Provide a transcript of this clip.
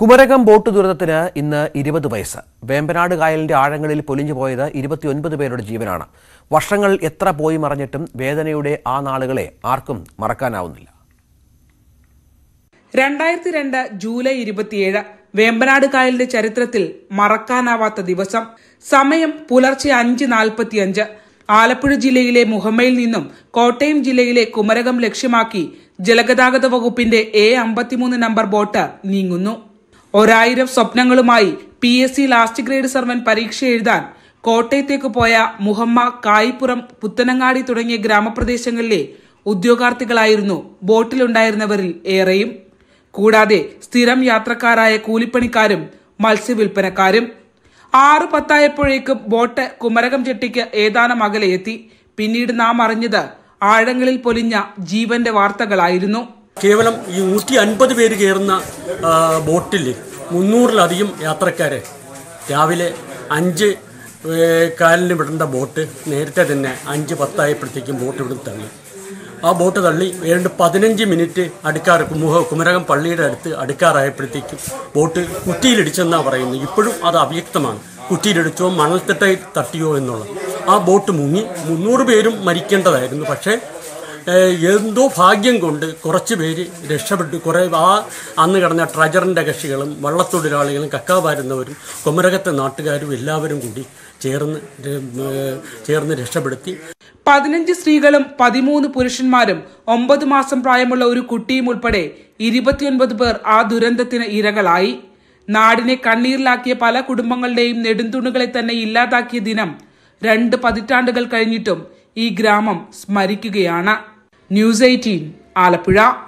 Kumarakom boat ദുരന്തത്തിന് ഇന്ന് ഇരുപത് വയസ്സ് വേമ്പനാട് കായലിന്റെ ആഴങ്ങളിൽ പൊലിഞ്ഞു പോയത് ഇരുപത്തിയൊൻപത് പേരുടെ ജീവനാണ് വർഷങ്ങൾ എത്ര പോയി മറിഞ്ഞിട്ടും വേദനയുടെ ആ നാളുകളെ ആർക്കും മറക്കാനാവുന്നില്ല രണ്ടായിരത്തി രണ്ട് ജൂലൈ ഇരുപത്തിയേഴ് വേമ്പനാട് കായലിന്റെ ചരിത്രത്തിൽ മറക്കാനാവാത്ത ദിവസം സമയം പുലർച്ചെ അഞ്ച് നാൽപ്പത്തിയഞ്ച് ആലപ്പുഴ ജില്ലയിലെ മുഹമ്മയിൽ നിന്നും കോട്ടയം ജില്ലയിലെ കുമരകം ലക്ഷ്യമാക്കി ജലഗതാഗത വകുപ്പിന്റെ എ അമ്പത്തിമൂന്ന് നമ്പർ ബോട്ട് നീങ്ങുന്നു ഒരായിരം സ്വപ്നങ്ങളുമായി P S C last grade servant പരീക്ഷ എഴുതാൻ കോട്ടയത്തേക്ക് പോയ മുഹമ്മ കായിപ്പുറം പുത്തനങ്ങാടി തുടങ്ങിയ ഗ്രാമപ്രദേശങ്ങളിലെ ഉദ്യോഗാർത്ഥികളായിരുന്നു ബോട്ടിലുണ്ടായിരുന്നവരിൽ ഏറെയും കൂടാതെ സ്ഥിരം യാത്രക്കാരായ കൂലിപ്പണിക്കാരും മത്സ്യവിൽപ്പനക്കാരും ആറ് പത്തായപ്പോഴേക്കും ബോട്ട് കുമരകം ചെട്ടിക്ക് ഏതാനും അകലെ എത്തി പിന്നീട് നാം അറിഞ്ഞത് ആഴങ്ങളിൽ പൊലിഞ്ഞ ജീവന്റെ വാർത്തകളായിരുന്നു കേവലം ഈ നൂറ്റി അൻപത് പേര് കയറുന്ന ബോട്ടിൽ മുന്നൂറിലധികം യാത്രക്കാർ രാവിലെ അഞ്ച് കാലിന് വിടേണ്ട ബോട്ട് നേരത്തെ തന്നെ അഞ്ച് പത്തായപ്പോഴത്തേക്കും ബോട്ട് ഇവിടെ തള്ളി ആ ബോട്ട് തള്ളി ഏതാണ്ട് പതിനഞ്ച് മിനിറ്റ് അടുക്കാറ് മുഹ കുമരകം പള്ളിയുടെ അടുത്ത് അടുക്കാറായപ്പോഴത്തേക്കും ബോട്ട് കുറ്റിയിലിടിച്ചെന്നാണ് പറയുന്നത് ഇപ്പോഴും അത് അവ്യക്തമാണ് കുറ്റിയിലിടിച്ചോ മണൽത്തിട്ടായി തട്ടിയോ എന്നുള്ളത് ആ ബോട്ട് മുങ്ങി മുന്നൂറ് പേരും മരിക്കേണ്ടതായിരുന്നു പക്ഷേ എന്തോ ഭാഗ്യം കൊണ്ട് കുറച്ച് പേര് രക്ഷപ്പെട്ടു കുറേ ആ അന്ന് കിടന്ന ട്രജറിൻ്റെ കക്ഷികളും വള്ളത്തൊഴിലാളികളും കക്കാവാരുന്നവരും കുമരകത്തെ നാട്ടുകാരും എല്ലാവരും കൂടി ചേർന്ന് ചേർന്ന് രക്ഷപ്പെടുത്തി പതിനഞ്ച് സ്ത്രീകളും പതിമൂന്ന് പുരുഷന്മാരും ഒമ്പത് മാസം പ്രായമുള്ള ഒരു കുട്ടിയും ഉൾപ്പെടെ ഇരുപത്തിയൊൻപത് പേർ ആ ദുരന്തത്തിന് ഇരകളായി നാടിനെ കണ്ണീരിലാക്കിയ പല കുടുംബങ്ങളുടെയും നെടുന്തുണുകളെ തന്നെ ഇല്ലാതാക്കിയ ദിനം രണ്ട് പതിറ്റാണ്ടുകൾ കഴിഞ്ഞിട്ടും ഈ ഗ്രാമം സ്മരിക്കുകയാണ് News 18, Alapura.